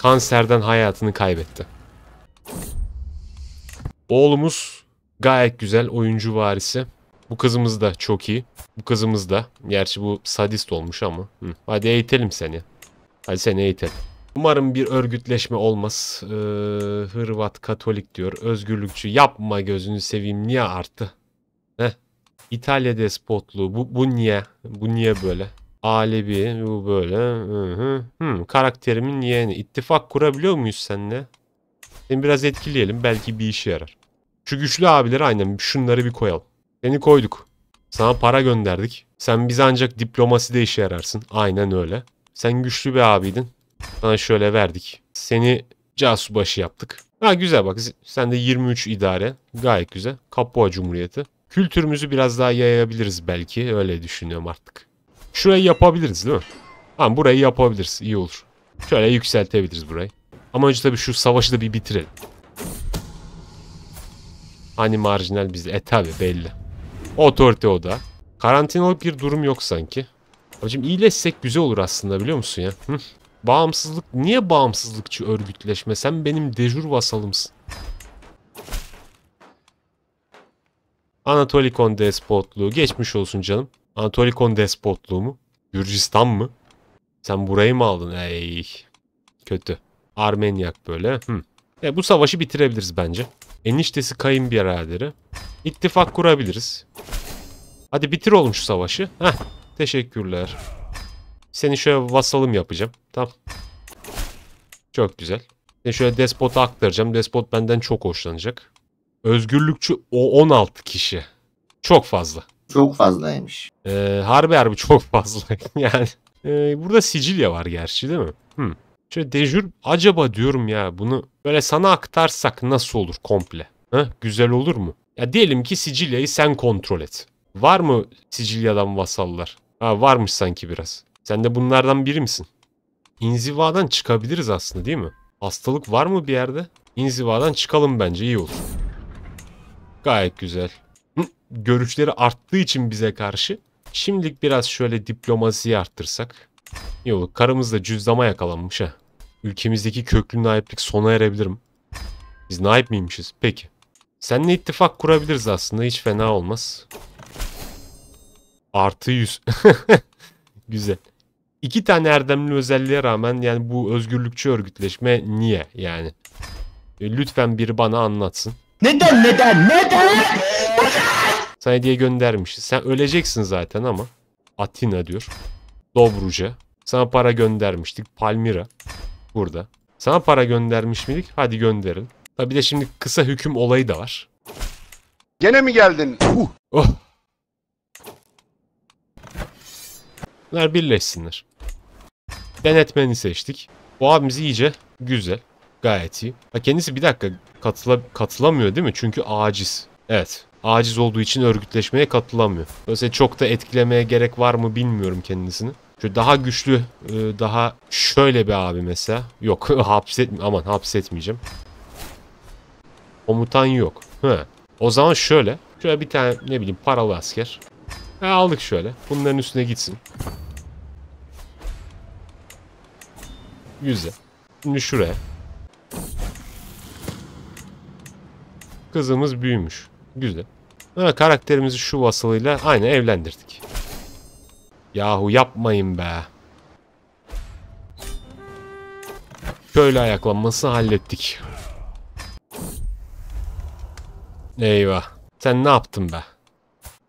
kanserden hayatını kaybetti. Oğlumuz gayet güzel oyuncu varisi. Bu kızımız da çok iyi. Bu kızımız da. Gerçi bu sadist olmuş ama. Hı. Hadi eğitelim seni. Hadi seni eğitelim. Umarım bir örgütleşme olmaz. Ee, Hırvat Katolik diyor. Özgürlükçü yapma gözünü seveyim. Niye arttı? Heh. İtalya despotluğu. Bu, bu niye? Bu niye böyle? Alebi bu böyle. Hı hı. Hmm, karakterimin yeğeni. İttifak kurabiliyor muyuz seninle? Seni biraz etkileyelim. Belki bir işe yarar. Şu güçlü abileri aynen şunları bir koyalım. Seni koyduk. Sana para gönderdik. Sen biz ancak diplomaside işe yararsın. Aynen öyle. Sen güçlü bir abiydin. Sana şöyle verdik. Seni casu başı yaptık. Ha güzel bak sen de 23 idare. Gayet güzel. Kapua Cumhuriyeti. Kültürümüzü biraz daha yayabiliriz belki. Öyle düşünüyorum artık. Şurayı yapabiliriz değil mi? Tamam burayı yapabiliriz. İyi olur. Şöyle yükseltebiliriz burayı. Ama önce tabii şu savaşı da bir bitirelim. Hani marjinal bizde. E tabi belli. Otorite o da. Karantinalık bir durum yok sanki. Abicim iyileşsek güzel olur aslında biliyor musun ya? Hı? Bağımsızlık. Niye bağımsızlıkçı örgütleşme? Sen benim dejur vasalımsın. Anatolikon despotluğu. Geçmiş olsun canım. Antolikon despotluğu mu? Gürcistan mı? Sen burayı mı aldın? Ey kötü. Armenyak böyle. Hı. E, bu savaşı bitirebiliriz bence. Eniştesi kayınbiraderi. İttifak kurabiliriz. Hadi bitir oğlum şu savaşı. Heh, teşekkürler. Seni şöyle vasalım yapacağım. Tamam. Çok güzel. Seni şöyle despota aktaracağım. Despot benden çok hoşlanacak. Özgürlükçü o 16 kişi. Çok fazla. Çok fazlaymış. Ee, harbi harbi çok fazla. yani e, burada Sicilya var gerçi değil mi? Hmm. Şöyle dejür acaba diyorum ya bunu böyle sana aktarsak nasıl olur komple? Ha, güzel olur mu? Ya diyelim ki Sicilya'yı sen kontrol et. Var mı Sicilya'dan vasallar? Ha varmış sanki biraz. Sen de bunlardan biri misin? İnzivadan çıkabiliriz aslında değil mi? Hastalık var mı bir yerde? İnzivadan çıkalım bence iyi olur. Gayet güzel görüşleri arttığı için bize karşı şimdilik biraz şöyle diplomasiyi arttırsak iyi olur. Karımız da cüzdama yakalanmış ha. Ülkemizdeki köklü naiplik sona erebilirim. Biz naip miymişiz? Peki. Seninle ittifak kurabiliriz aslında. Hiç fena olmaz. Artı 100. Güzel. İki tane erdemli özelliğe rağmen yani bu özgürlükçü örgütleşme niye yani? E, lütfen biri bana anlatsın. neden neden? neden? Sana hediye göndermiş. Sen öleceksin zaten ama. Atina diyor. Dobruca. Sana para göndermiştik. Palmira. Burada. Sana para göndermiş miydik? Hadi gönderin. Tabi de şimdi kısa hüküm olayı da var. Gene mi geldin? Huh. Oh. Bunlar birleşsinler. Denetmeni seçtik. Bu abimiz iyice güzel. Gayet iyi. Ha kendisi bir dakika katıla, katılamıyor değil mi? Çünkü aciz. Evet aciz olduğu için örgütleşmeye katılamıyor. Dolayısıyla çok da etkilemeye gerek var mı bilmiyorum kendisini. Şöyle daha güçlü, e, daha şöyle bir abi mesela. Yok hapsetme aman hapsetmeyeceğim. Komutan yok. He. O zaman şöyle. Şöyle bir tane ne bileyim paralı asker. Ha, aldık şöyle. Bunların üstüne gitsin. Güzel. Şimdi şuraya. Kızımız büyümüş. Güzel. Sonra karakterimizi şu vasılıyla aynı evlendirdik. Yahu yapmayın be. Köylü ayaklanması hallettik. Eyvah. Sen ne yaptın be?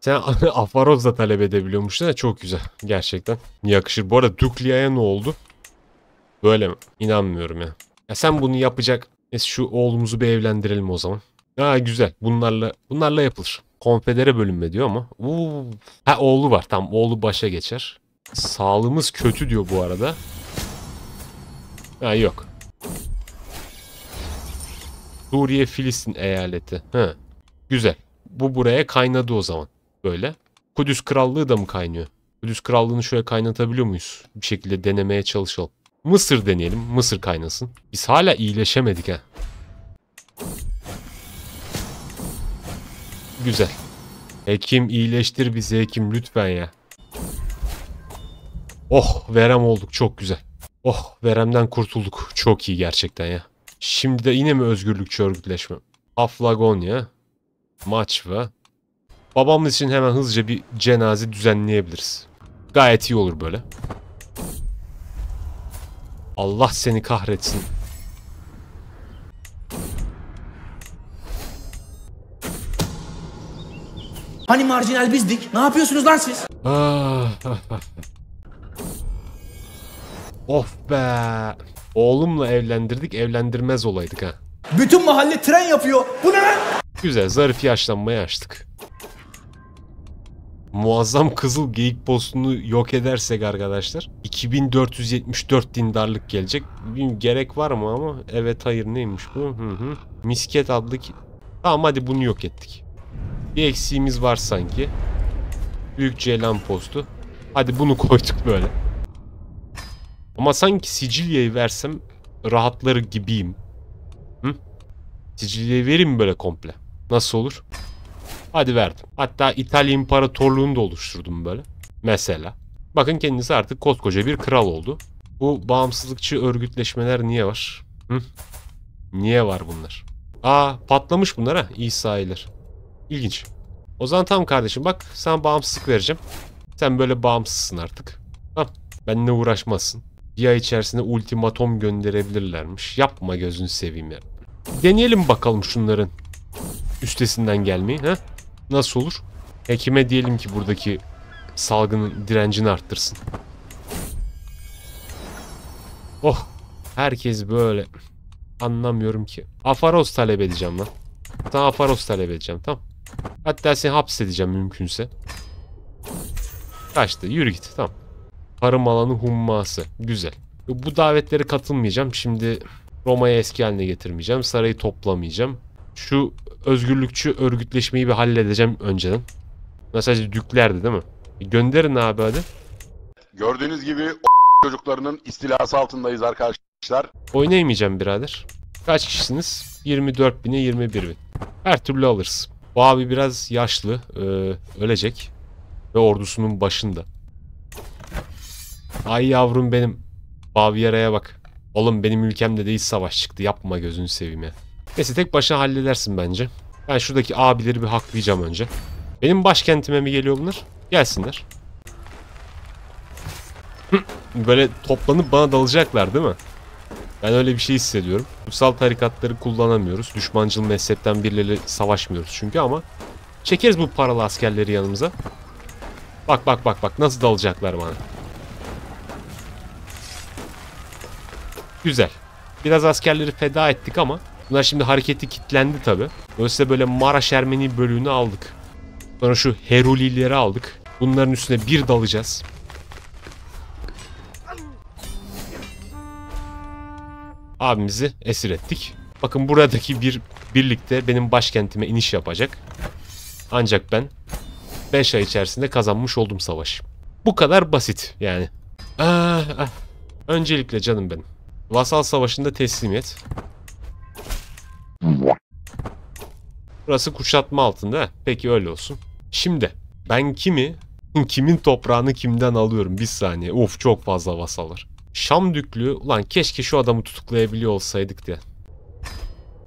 Sen Afaroz da talep edebiliyormuşsun ya çok güzel. Gerçekten yakışır. Bu arada Duklia'ya ne oldu? Böyle mi? İnanmıyorum ya. Ya sen bunu yapacak. Neyse şu oğlumuzu bir evlendirelim o zaman. Aa güzel. Bunlarla bunlarla yapılır. Konfedere bölünme diyor ama. Uu. Ha oğlu var. Tam oğlu başa geçer. Sağlığımız kötü diyor bu arada. Ha yok. Suriye Filistin eyaleti. Ha. Güzel. Bu buraya kaynadı o zaman. Böyle. Kudüs Krallığı da mı kaynıyor? Kudüs Krallığı'nı şöyle kaynatabiliyor muyuz? Bir şekilde denemeye çalışalım. Mısır deneyelim. Mısır kaynasın. Biz hala iyileşemedik ha. Güzel. Hekim iyileştir bizi hekim lütfen ya. Oh verem olduk çok güzel. Oh veremden kurtulduk. Çok iyi gerçekten ya. Şimdi de yine mi özgürlükçü örgütleşme? Aflagonya. ve Babamız için hemen hızlıca bir cenaze düzenleyebiliriz. Gayet iyi olur böyle. Allah seni kahretsin. Hani marjinal bizdik? Ne yapıyorsunuz lan siz? Ah. of be. Oğlumla evlendirdik evlendirmez olaydık ha. Bütün mahalle tren yapıyor. Bu ne lan? Güzel zarif yaşlanmayı açtık. Muazzam kızıl geyik postunu yok edersek arkadaşlar 2474 dindarlık gelecek. Bilmiyorum gerek var mı ama evet hayır neymiş bu? Hı hı. Misket adlı ki... Tamam hadi bunu yok ettik. Bir eksiğimiz var sanki. Büyük ceylan postu. Hadi bunu koyduk böyle. Ama sanki Sicilya'yı versem rahatları gibiyim. Hı? Sicilya'yı vereyim böyle komple? Nasıl olur? Hadi verdim. Hatta İtalya İmparatorluğunu da oluşturdum böyle. Mesela. Bakın kendisi artık koskoca bir kral oldu. Bu bağımsızlıkçı örgütleşmeler niye var? Hı? Niye var bunlar? Aa patlamış bunlar ha İsailer. İlginç. O zaman tamam kardeşim bak sen bağımsızlık vereceğim. Sen böyle bağımsızsın artık. Tamam. Benimle uğraşmazsın. Bir ay içerisinde ultimatom gönderebilirlermiş. Yapma gözünü seveyim ya. Deneyelim bakalım şunların üstesinden gelmeyi. ha? Nasıl olur? Hekime diyelim ki buradaki salgının direncini arttırsın. Oh. Herkes böyle. Anlamıyorum ki. Afaros talep edeceğim lan. Sana Afaros talep edeceğim tamam. Hatta seni hapsedeceğim mümkünse. Kaçtı. Yürü git. Tamam. Tarım alanı humması. Güzel. Bu davetlere katılmayacağım. Şimdi Roma'yı eski haline getirmeyeceğim. Sarayı toplamayacağım. Şu özgürlükçü örgütleşmeyi bir halledeceğim önceden. Mesela düklerdi değil mi? E gönderin abi hadi. Gördüğünüz gibi çocuklarının istilası altındayız arkadaşlar. Oynayamayacağım birader. Kaç kişisiniz? 24 bine 21 bin. Her türlü alırız. Bu abi biraz yaşlı. Ee, ölecek. Ve ordusunun başında. Ay yavrum benim. Bavyera'ya bak. Oğlum benim ülkemde de hiç savaş çıktı. Yapma gözünü seveyim ya. Neyse tek başına halledersin bence. Ben şuradaki abileri bir haklayacağım önce. Benim başkentime mi geliyor bunlar? Gelsinler. Böyle toplanıp bana dalacaklar değil mi? Ben öyle bir şey hissediyorum. Kutsal tarikatları kullanamıyoruz. Düşmancıl mezhepten birileriyle savaşmıyoruz çünkü ama çekeriz bu paralı askerleri yanımıza. Bak bak bak bak nasıl dalacaklar bana. Güzel. Biraz askerleri feda ettik ama bunlar şimdi hareketi kitlendi tabi. Dolayısıyla böyle Maraş Ermeni bölüğünü aldık. Sonra şu Herulileri aldık. Bunların üstüne bir dalacağız. abimizi esir ettik. Bakın buradaki bir birlikte benim başkentime iniş yapacak. Ancak ben 5 ay içerisinde kazanmış oldum savaş. Bu kadar basit yani. Ah, ah. Öncelikle canım benim. Vasal savaşında teslimiyet. Burası kuşatma altında. Peki öyle olsun. Şimdi ben kimi kimin toprağını kimden alıyorum bir saniye. Of çok fazla vasal Şam düklü, ulan keşke şu adamı tutuklayabiliyor olsaydık diye.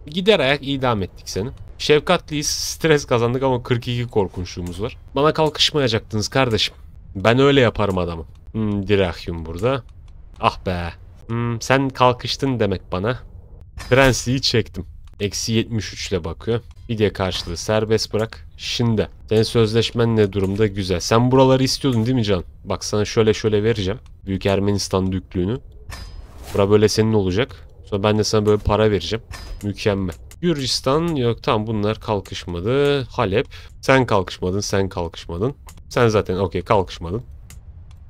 Gider ayak idam ettik seni. Şefkatliyiz, stres kazandık ama 42 korkunçluğumuz var. Bana kalkışmayacaktınız kardeşim. Ben öyle yaparım adamı. Hmm, Dirahyum burada. Ah be. Hmm, sen kalkıştın demek bana. Prensliği çektim. Eksi 73 ile bakıyor. Fidye karşılığı serbest bırak. Şimdi senin sözleşmen ne durumda? Güzel. Sen buraları istiyordun değil mi Can? Bak sana şöyle şöyle vereceğim. Büyük Ermenistan düklüğünü. Bura böyle senin olacak. Sonra ben de sana böyle para vereceğim. Mükemmel. Gürcistan yok tam bunlar kalkışmadı. Halep sen kalkışmadın sen kalkışmadın. Sen zaten okey kalkışmadın.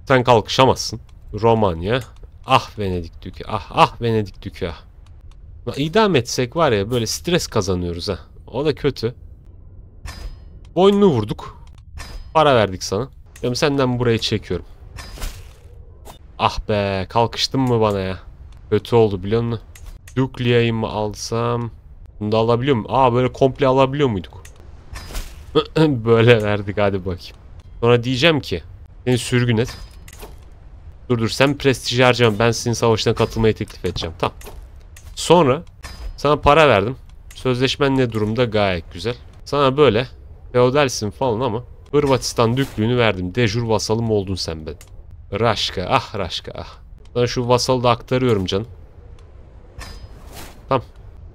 Sen kalkışamazsın. Romanya. Ah Venedik dükü ah ah Venedik dükü ah. İdam etsek var ya böyle stres kazanıyoruz ha. O da kötü. Boynunu vurduk. Para verdik sana. Diyorum senden burayı çekiyorum. Ah be kalkıştın mı bana ya. Kötü oldu biliyor musun? Duklia'yı mı alsam? Bunu da alabiliyor muyum? Aa böyle komple alabiliyor muyduk? böyle verdik hadi bakayım. Sonra diyeceğim ki seni sürgün et. Dur dur sen prestij harcama ben senin savaşına katılmayı teklif edeceğim. Tamam. Sonra sana para verdim. Sözleşmen ne durumda? Gayet güzel. Sana böyle feodalsin falan ama Hırvatistan düklüğünü verdim. Dejur vasalım oldun sen ben. Raşka ah Raşka ah. Sana şu vasalı da aktarıyorum canım. Tamam.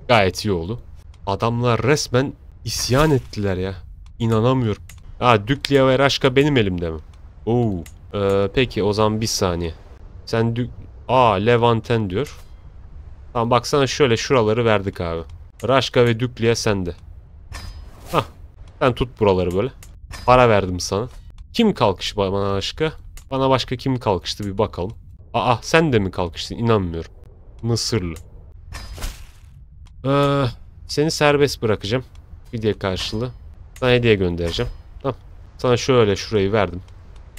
Gayet iyi oldu. Adamlar resmen isyan ettiler ya. İnanamıyorum. Ha Düklia ve Raşka benim elimde mi? Oo. Ee, peki o zaman bir saniye. Sen Dük... Aa Levanten diyor. Tamam baksana şöyle şuraları verdik abi. Raşka ve Dükli'ye sende. Hah. Sen tut buraları böyle. Para verdim sana. Kim kalkışı bana başka? Bana başka kim kalkıştı bir bakalım. Aa sen de mi kalkıştın? İnanmıyorum. Mısırlı. Ee, seni serbest bırakacağım. Hediye karşılığı. Sana hediye göndereceğim. Tamam. Sana şöyle şurayı verdim.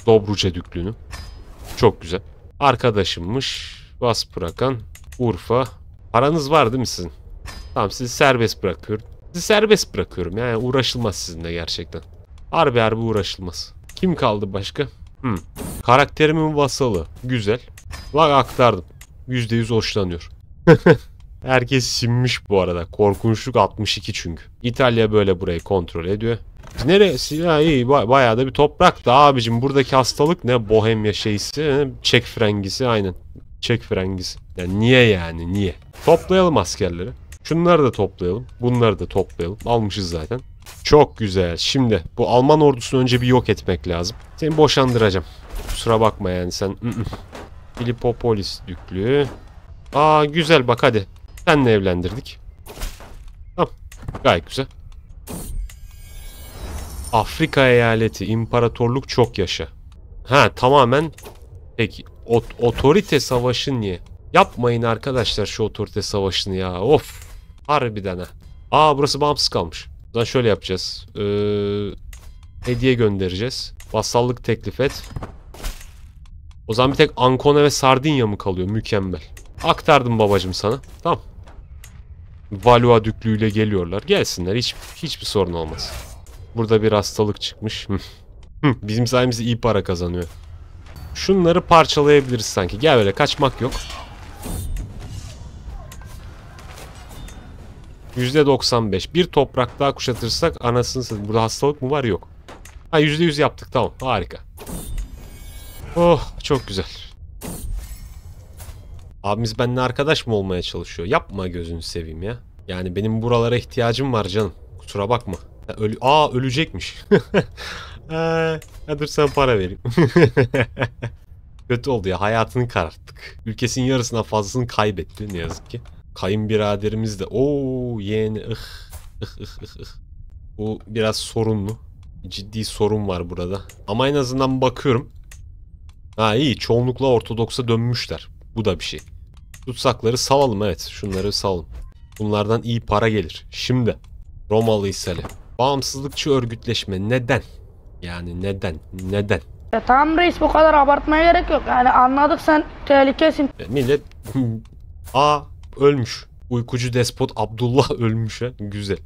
Dobruca düklünü. Çok güzel. Arkadaşımmış. Bas bırakan. Urfa. Paranız var değil mi sizin? Tamam sizi serbest bırakıyorum. Sizi serbest bırakıyorum. Yani uğraşılmaz sizinle gerçekten. Harbi harbi uğraşılmaz. Kim kaldı başka? Hmm. Karakterimin vasalı. Güzel. Bak aktardım. %100 hoşlanıyor. Herkes sinmiş bu arada. Korkunçluk 62 çünkü. İtalya böyle burayı kontrol ediyor. Neresi? Ya iyi bayağı da bir toprak da abicim buradaki hastalık ne? Bohemya şeysi, çek frengisi aynen. Çek frengisi. Yani niye yani niye? Toplayalım askerleri. Şunları da toplayalım. Bunları da toplayalım. Almışız zaten. Çok güzel. Şimdi bu Alman ordusunu önce bir yok etmek lazım. Seni boşandıracağım. Kusura bakma yani sen. Filipopolis düklüğü. Aa güzel bak hadi. Senle evlendirdik. Tamam. Gayet güzel. Afrika eyaleti imparatorluk çok yaşa. Ha tamamen peki ot otorite savaşı niye? Yapmayın arkadaşlar şu otorite savaşını ya. Of. Harbiden ha. Aa burası bağımsız kalmış. Buradan şöyle yapacağız. Ee, hediye göndereceğiz. Vasallık teklif et. O zaman bir tek Ancona ve Sardinya mı kalıyor? Mükemmel. Aktardım babacım sana. Tamam. Valua düklüğüyle geliyorlar. Gelsinler. Hiç, hiçbir sorun olmaz. Burada bir hastalık çıkmış. Bizim sayemizde iyi para kazanıyor. Şunları parçalayabiliriz sanki. Gel böyle kaçmak yok. %95. Bir toprak daha kuşatırsak anasını satayım. Burada hastalık mı var? Yok. Ha %100 yaptık. Tamam. Harika. Oh çok güzel. Abimiz benimle arkadaş mı olmaya çalışıyor? Yapma gözünü seveyim ya. Yani benim buralara ihtiyacım var canım. Kusura bakma. Ha, ölü Aa ölecekmiş. ha, ee, dur sen para vereyim. Kötü oldu ya hayatını kararttık. Ülkesinin yarısına fazlasını kaybetti ne yazık ki. Kayınbiraderimiz de o yeğeni ıh, ıh ıh ıh ıh. Bu biraz sorunlu. Ciddi sorun var burada. Ama en azından bakıyorum. Ha iyi çoğunlukla Ortodoks'a dönmüşler. Bu da bir şey. Tutsakları salalım, evet. Şunları salalım. Bunlardan iyi para gelir. Şimdi Romalı İsa'lı. Bağımsızlıkçı örgütleşme neden? Yani neden? Neden? E tamam reis bu kadar abartmaya gerek yok. Yani anladık sen tehlikesin. E, millet A Ölmüş. Uykucu despot Abdullah ölmüş ha. Güzel.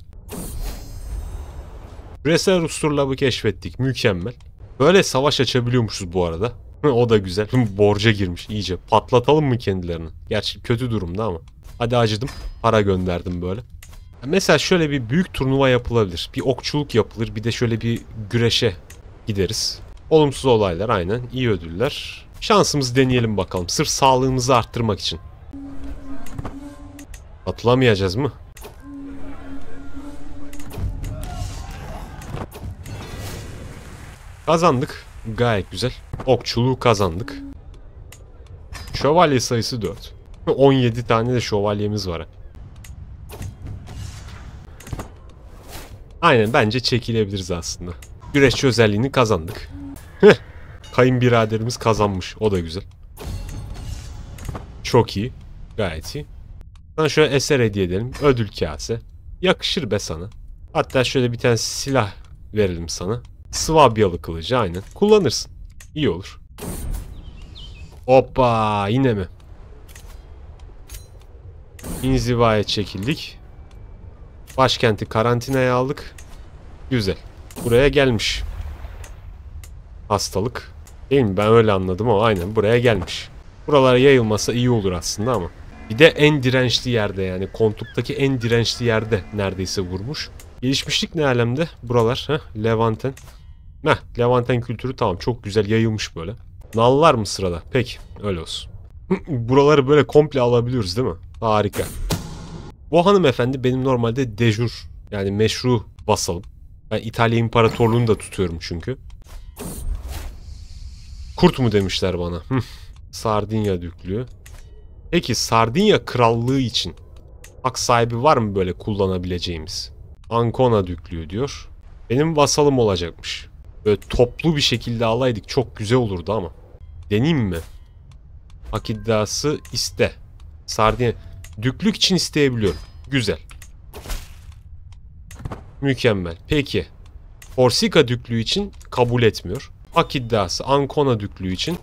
Küresel usturlabı keşfettik. Mükemmel. Böyle savaş açabiliyormuşuz bu arada. o da güzel. Borca girmiş iyice. Patlatalım mı kendilerini? Gerçi kötü durumda ama. Hadi acıdım. Para gönderdim böyle. Mesela şöyle bir büyük turnuva yapılabilir. Bir okçuluk yapılır. Bir de şöyle bir güreşe gideriz. Olumsuz olaylar aynen. iyi ödüller. Şansımızı deneyelim bakalım. Sırf sağlığımızı arttırmak için. Atlamayacağız mı? Kazandık. Gayet güzel. Okçuluğu kazandık. Şövalye sayısı 4. 17 tane de şövalyemiz var. Aynen bence çekilebiliriz aslında. Güreşçi özelliğini kazandık. Heh. Kayınbiraderimiz kazanmış. O da güzel. Çok iyi. Gayet iyi. Sana şöyle eser hediye edelim. Ödül kase. Yakışır be sana. Hatta şöyle bir tane silah verelim sana. Swabyalı kılıcı aynen. Kullanırsın. İyi olur. Hoppa yine mi? İnzivaya çekildik. Başkenti karantinaya aldık. Güzel. Buraya gelmiş. Hastalık. Değil mi? Ben öyle anladım ama aynen buraya gelmiş. Buralara yayılmasa iyi olur aslında ama. Bir de en dirençli yerde yani kontuktaki en dirençli yerde neredeyse vurmuş. Gelişmişlik ne alemde? Buralar. Heh, Levanten. Heh, Levanten kültürü tamam çok güzel yayılmış böyle. Nallar mı sırada? Peki öyle olsun. Buraları böyle komple alabiliyoruz değil mi? Harika. Bu hanımefendi benim normalde dejur yani meşru vasalım. Ben İtalya İmparatorluğunu da tutuyorum çünkü. Kurt mu demişler bana. Sardinya düklüğü. Peki Sardinya Krallığı için hak sahibi var mı böyle kullanabileceğimiz? Ancona Düklüğü diyor. Benim vasalım olacakmış. Böyle toplu bir şekilde alaydık çok güzel olurdu ama. Deneyim mi? Hak iddiası iste. Sardinya. Düklük için isteyebiliyorum. Güzel. Mükemmel. Peki. Korsika düklüğü için kabul etmiyor. Hak iddiası Ancona düklüğü için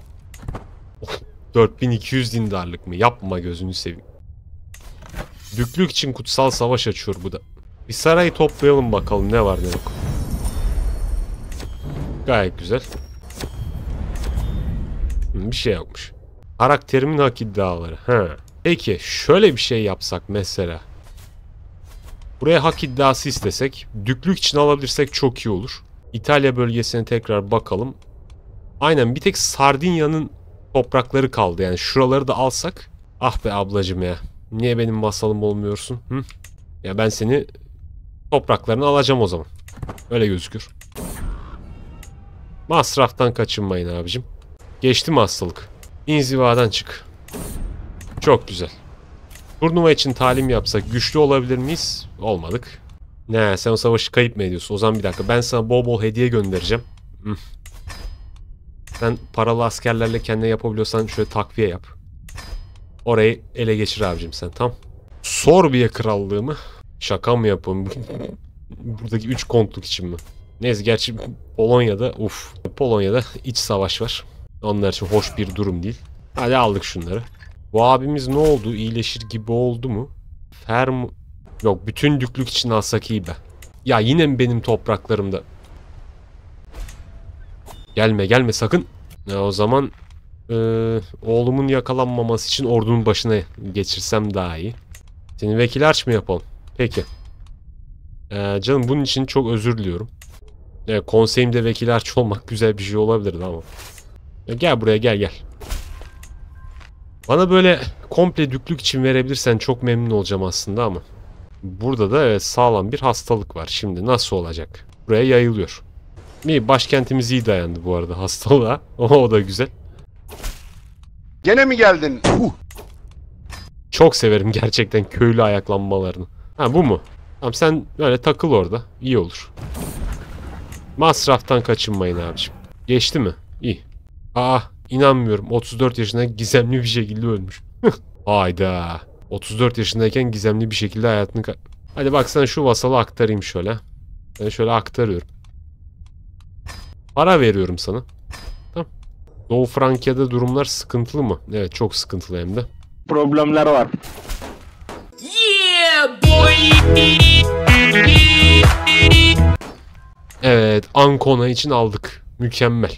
oh, 4200 dindarlık mı? Yapma gözünü seveyim. Düklük için kutsal savaş açıyor bu da. Bir sarayı toplayalım bakalım ne var ne yok. Gayet güzel. Hmm, bir şey yapmış. Karakterimin hak iddiaları. Ha. Peki şöyle bir şey yapsak mesela. Buraya hak iddiası istesek. Düklük için alabilirsek çok iyi olur. İtalya bölgesine tekrar bakalım. Aynen bir tek Sardinya'nın toprakları kaldı. Yani şuraları da alsak. Ah be ablacım ya. Niye benim masalım olmuyorsun? Hı? Ya ben seni topraklarını alacağım o zaman. Öyle gözükür. Masraftan kaçınmayın abicim. Geçti mi hastalık? İnzivadan çık. Çok güzel. Turnuva için talim yapsak güçlü olabilir miyiz? Olmadık. Ne sen o savaşı kayıp mı ediyorsun? O zaman bir dakika ben sana bol bol hediye göndereceğim. Sen paralı askerlerle kendine yapabiliyorsan şöyle takviye yap. Orayı ele geçir abicim sen tam. Sorbiye krallığı mı? Şaka mı yapın? Buradaki 3 kontluk için mi? Neyse gerçi Polonya'da uf Polonya'da iç savaş var. Onlar için hoş bir durum değil. Hadi aldık şunları. Bu abimiz ne oldu? İyileşir gibi oldu mu? Ferm... Yok bütün düklük için alsak iyi be. Ya yine mi benim topraklarımda? Gelme gelme sakın. Ya o zaman e, oğlumun yakalanmaması için ordunun başına geçirsem daha iyi. Seni vekil aç mı yapalım? Peki. Ee, canım bunun için çok özür diliyorum. Ee, konseyimde vekil aç olmak güzel bir şey olabilirdi ama. Ee, gel buraya gel gel. Bana böyle komple düklük için verebilirsen çok memnun olacağım aslında ama. Burada da evet, sağlam bir hastalık var. Şimdi nasıl olacak? Buraya yayılıyor. İyi başkentimiz iyi dayandı bu arada hastalığa. o da güzel. Gene mi geldin? Çok severim gerçekten köylü ayaklanmalarını. Ha bu mu? Tamam sen böyle takıl orada. İyi olur. Masraftan kaçınmayın abicim. Geçti mi? İyi. Aa inanmıyorum. 34 yaşında gizemli bir şekilde ölmüş. Hayda. 34 yaşındayken gizemli bir şekilde hayatını... Hadi baksana şu vasalı aktarayım şöyle. Ben şöyle aktarıyorum. Para veriyorum sana. Tamam. Doğu Frankiya'da durumlar sıkıntılı mı? Evet çok sıkıntılı hem de. Problemler var. Yeah boy! Evet Ancona için aldık. Mükemmel.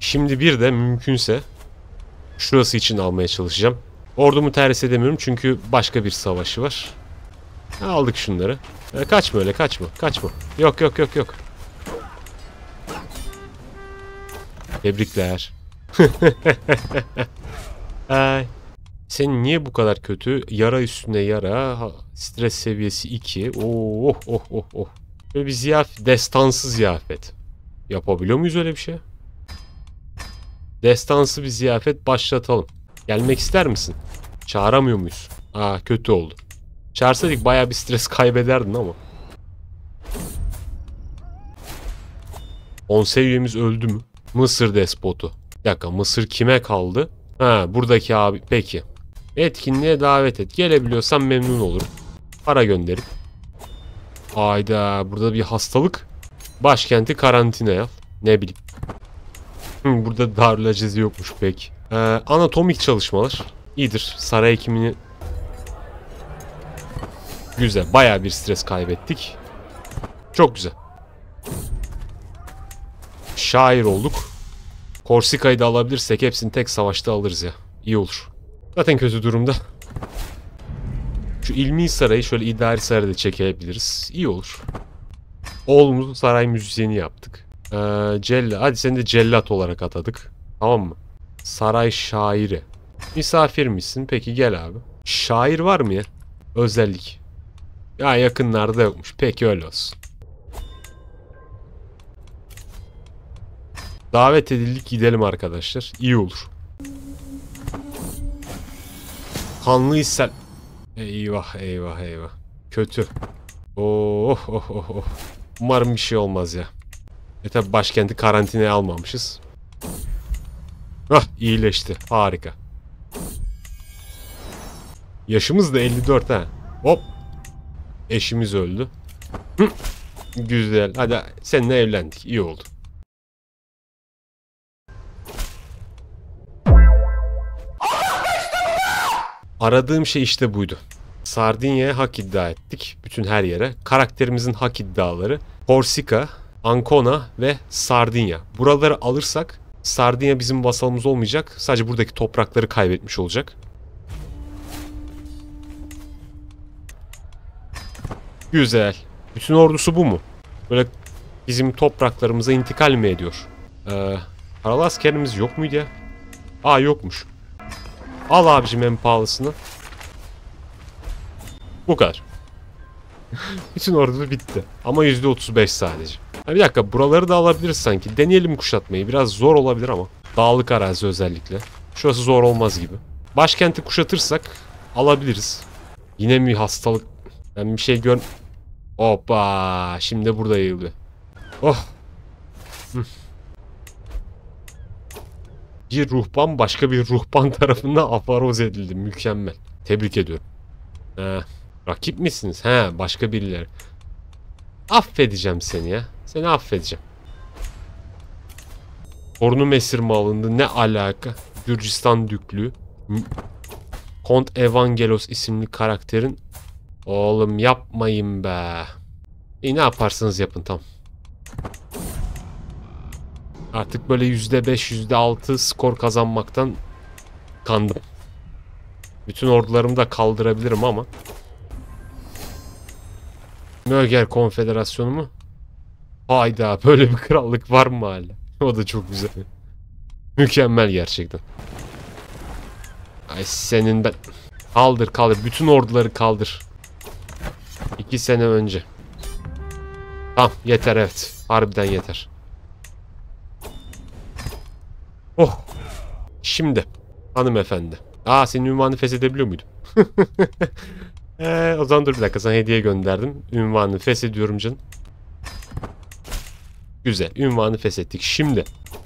Şimdi bir de mümkünse şurası için almaya çalışacağım. Ordumu terhis edemiyorum çünkü başka bir savaşı var. Aldık şunları. E, kaçma öyle kaçma kaçma. Yok yok yok yok. Tebrikler. Ay. Sen niye bu kadar kötü? Yara üstüne yara. stres seviyesi 2. Oh oh oh oh oh. Böyle bir ziyafet. Destansı ziyafet. Yapabiliyor muyuz öyle bir şey? Destansı bir ziyafet başlatalım. Gelmek ister misin? Çağıramıyor muyuz? Aa kötü oldu. Çağırsaydık baya bir stres kaybederdin ama. 10 seviyemiz öldü mü? Mısır despotu. Bir dakika Mısır kime kaldı? Ha buradaki abi peki. Etkinliğe davet et. Gelebiliyorsan memnun olurum. Para gönderip. Ayda burada bir hastalık. Başkenti karantinaya Ne bileyim. Hmm, burada darülacezi yokmuş pek. Ee, anatomik çalışmalar. İyidir. Saray hekimini... Güzel. Baya bir stres kaybettik. Çok güzel şair olduk. Korsika'yı da alabilirsek hepsini tek savaşta alırız ya. İyi olur. Zaten kötü durumda. Şu ilmi sarayı şöyle idari sarayda çekebiliriz. İyi olur. Oğlumuzu saray müzisyeni yaptık. Ee, cella. Hadi seni de cellat olarak atadık. Tamam mı? Saray şairi. Misafir misin? Peki gel abi. Şair var mı ya? Özellik. Ya yakınlarda yokmuş. Peki öyle olsun. Davet edildik gidelim arkadaşlar. İyi olur. Kanlı hissel. Eyvah eyvah eyvah. Kötü. Oh, oh oh oh oh. Umarım bir şey olmaz ya. E tabi başkenti karantinaya almamışız. Hah iyileşti. Harika. Yaşımız da 54 ha. Hop. Eşimiz öldü. Hı. Güzel. Hadi seninle evlendik. İyi oldu. Aradığım şey işte buydu. Sardinya'ya hak iddia ettik. Bütün her yere. Karakterimizin hak iddiaları. Korsika, Ancona ve Sardinya. Buraları alırsak Sardinya bizim vasalımız olmayacak. Sadece buradaki toprakları kaybetmiş olacak. Güzel. Bütün ordusu bu mu? Böyle bizim topraklarımıza intikal mi ediyor? Ee, paralı askerimiz yok muydu ya? Aa yokmuş. Al abicim en pahalısını. Bu kadar. Bütün ordu bitti. Ama %35 sadece. Ha bir dakika buraları da alabiliriz sanki. Deneyelim kuşatmayı. Biraz zor olabilir ama. Dağlık arazi özellikle. Şurası zor olmaz gibi. Başkenti kuşatırsak alabiliriz. Yine mi hastalık? Ben bir şey gör... Hoppa. Şimdi burada yığıldı. Oh. Hı bir ruhban başka bir ruhban tarafından afaroz edildi. Mükemmel. Tebrik ediyorum. Ee, rakip misiniz? He başka birileri. Affedeceğim seni ya. Seni affedeceğim. Tornum Mesir mi alındı? Ne alaka? Gürcistan Düklü. Kont Evangelos isimli karakterin. Oğlum yapmayın be. İyi ne yaparsanız yapın tamam. Artık böyle yüzde beş, yüzde altı skor kazanmaktan kandım. Bütün ordularımı da kaldırabilirim ama. Möger konfederasyonu mu? Hayda böyle bir krallık var mı hala? o da çok güzel. Mükemmel gerçekten. Ay senin ben... Kaldır kaldır. Bütün orduları kaldır. İki sene önce. Tamam yeter evet. Harbiden yeter. Oh. Şimdi. Hanımefendi. Aa senin ünvanı feshedebiliyor muydum? ee, o zaman dur bir dakika sana hediye gönderdim. Ünvanı feshediyorum canım. Güzel. Ünvanı feshettik. Şimdi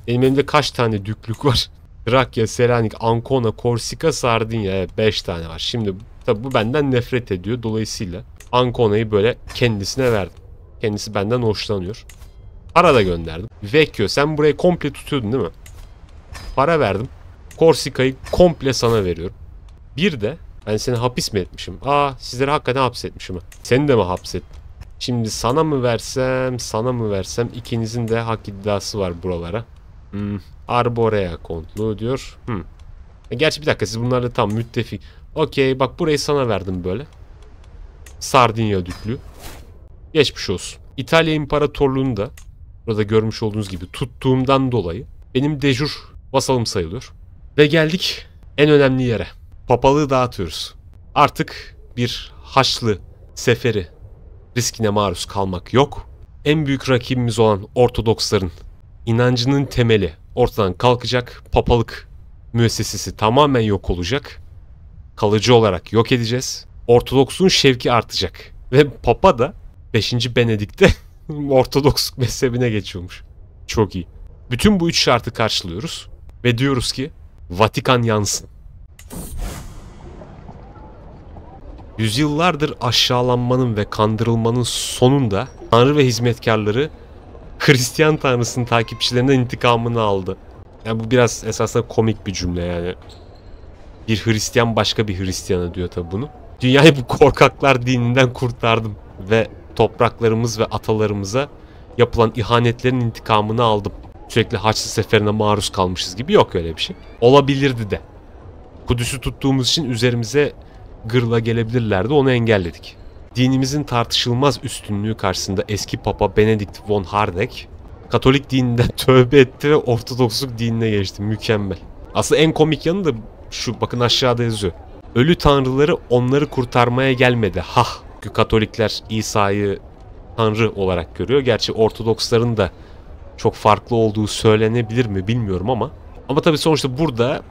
benim elimde kaç tane düklük var? Trakya, Selanik, Ancona, Korsika, Sardinya. Evet 5 tane var. Şimdi tabi bu benden nefret ediyor. Dolayısıyla Ancona'yı böyle kendisine verdim. Kendisi benden hoşlanıyor. Para gönderdim. Vecchio sen burayı komple tutuyordun değil mi? Para verdim. Korsika'yı komple sana veriyorum. Bir de ben seni hapis mi etmişim? Aa sizleri hakikaten hapsetmişim. Seni de mi hapsettim? Şimdi sana mı versem, sana mı versem ikinizin de hak iddiası var buralara. Hmm. Arborea kontlu diyor. Hmm. E, gerçi bir dakika siz bunlarla tam müttefik. Okey bak burayı sana verdim böyle. Sardinya düklü. Geçmiş olsun. İtalya İmparatorluğu'nu da burada görmüş olduğunuz gibi tuttuğumdan dolayı benim dejur basalım sayılıyor. Ve geldik en önemli yere. Papalığı dağıtıyoruz. Artık bir Haçlı seferi riskine maruz kalmak yok. En büyük rakibimiz olan Ortodoksların inancının temeli ortadan kalkacak. Papalık müessesesi tamamen yok olacak. Kalıcı olarak yok edeceğiz. Ortodoksun şevki artacak. Ve Papa da 5. Benedik'te Ortodoks mezhebine geçiyormuş. Çok iyi. Bütün bu üç şartı karşılıyoruz. Ve diyoruz ki Vatikan yansın. Yüzyıllardır aşağılanmanın ve kandırılmanın sonunda tanrı ve hizmetkarları Hristiyan tanrısının takipçilerinden intikamını aldı. Yani bu biraz esasında komik bir cümle yani. Bir Hristiyan başka bir Hristiyana diyor tabi bunu. Dünyayı bu korkaklar dininden kurtardım ve topraklarımız ve atalarımıza yapılan ihanetlerin intikamını aldım. Sürekli Haçlı Seferi'ne maruz kalmışız gibi yok öyle bir şey. Olabilirdi de. Kudüs'ü tuttuğumuz için üzerimize gırla gelebilirlerdi onu engelledik. Dinimizin tartışılmaz üstünlüğü karşısında eski Papa Benedikt von Harnack Katolik dininden tövbe etti ve Ortodoksluk dinine geçti. Mükemmel. Aslında en komik yanı da şu bakın aşağıda yazıyor. Ölü tanrıları onları kurtarmaya gelmedi. Hah. Katolikler İsa'yı tanrı olarak görüyor. Gerçi Ortodoksların da çok farklı olduğu söylenebilir mi bilmiyorum ama. Ama tabii sonuçta burada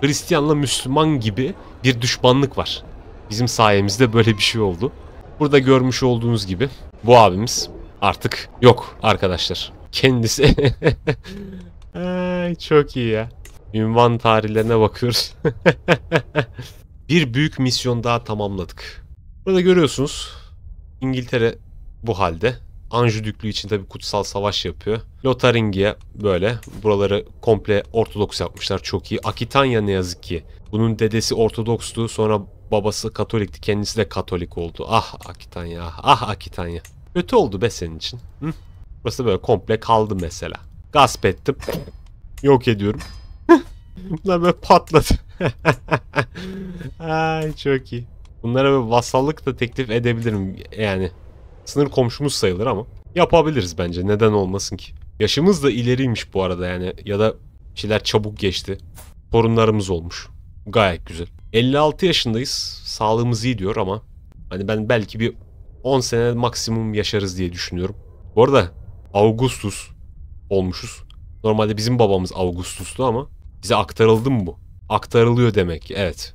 Hristiyanla Müslüman gibi bir düşmanlık var. Bizim sayemizde böyle bir şey oldu. Burada görmüş olduğunuz gibi bu abimiz artık yok arkadaşlar. Kendisi Ay, çok iyi ya. Ünvan tarihlerine bakıyoruz. bir büyük misyon daha tamamladık. Burada görüyorsunuz İngiltere bu halde. Anjou Düklüğü için tabii kutsal savaş yapıyor. Lotharingia böyle. Buraları komple Ortodoks yapmışlar çok iyi. Akitanya ne yazık ki. Bunun dedesi Ortodokstu sonra babası Katolikti kendisi de Katolik oldu. Ah Akitanya ah Akitanya. Kötü oldu be senin için. Hı? Burası böyle komple kaldı mesela. Gasp ettim. Yok ediyorum. Bunlar böyle patladı. Ay çok iyi. Bunlara böyle vasallık da teklif edebilirim yani. Sınır komşumuz sayılır ama yapabiliriz bence. Neden olmasın ki? Yaşımız da ileriymiş bu arada yani. Ya da şeyler çabuk geçti. torunlarımız olmuş. Gayet güzel. 56 yaşındayız. Sağlığımız iyi diyor ama hani ben belki bir 10 sene maksimum yaşarız diye düşünüyorum. Bu arada Augustus olmuşuz. Normalde bizim babamız Augustus'tu ama bize aktarıldı mı bu? Aktarılıyor demek ki evet.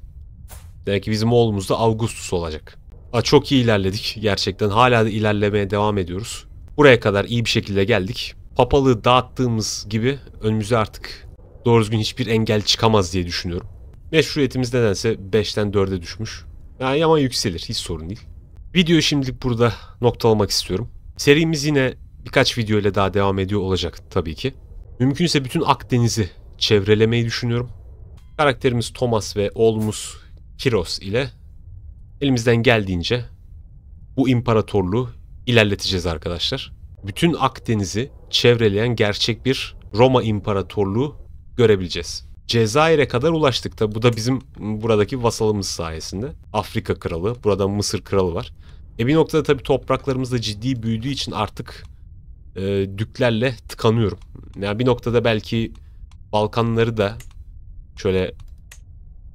Demek ki bizim oğlumuz da Augustus olacak. Aa, çok iyi ilerledik gerçekten. Hala da ilerlemeye devam ediyoruz. Buraya kadar iyi bir şekilde geldik. Papalığı dağıttığımız gibi önümüze artık doğru düzgün hiçbir engel çıkamaz diye düşünüyorum. Meşruiyetimiz nedense 5'ten 4'e düşmüş. Yani ama yükselir hiç sorun değil. Video şimdilik burada noktalamak istiyorum. Serimiz yine birkaç video ile daha devam ediyor olacak tabii ki. Mümkünse bütün Akdeniz'i çevrelemeyi düşünüyorum. Karakterimiz Thomas ve oğlumuz Kiros ile elimizden geldiğince bu imparatorluğu ilerleteceğiz arkadaşlar. Bütün Akdeniz'i çevreleyen gerçek bir Roma İmparatorluğu görebileceğiz. Cezayir'e kadar ulaştık da bu da bizim buradaki vasalımız sayesinde. Afrika kralı, burada Mısır kralı var. E bir noktada tabii topraklarımız da ciddi büyüdüğü için artık e, düklerle tıkanıyorum. Yani bir noktada belki Balkanları da şöyle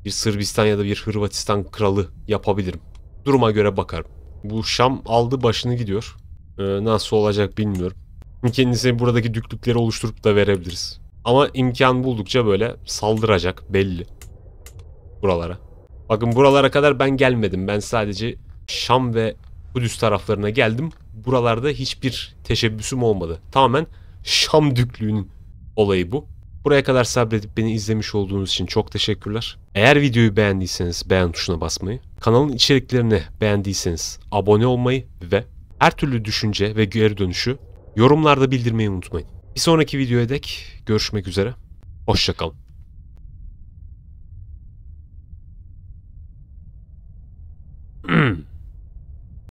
bir Sırbistan ya da bir Hırvatistan kralı yapabilirim. Duruma göre bakarım. Bu Şam aldı başını gidiyor. Ee, nasıl olacak bilmiyorum. Kendisini buradaki düklükleri oluşturup da verebiliriz. Ama imkan buldukça böyle saldıracak belli. Buralara. Bakın buralara kadar ben gelmedim. Ben sadece Şam ve Kudüs taraflarına geldim. Buralarda hiçbir teşebbüsüm olmadı. Tamamen Şam düklüğünün olayı bu. Buraya kadar sabredip beni izlemiş olduğunuz için çok teşekkürler. Eğer videoyu beğendiyseniz beğen tuşuna basmayı, kanalın içeriklerini beğendiyseniz abone olmayı ve her türlü düşünce ve geri dönüşü yorumlarda bildirmeyi unutmayın. Bir sonraki videoya dek görüşmek üzere. Hoşçakalın.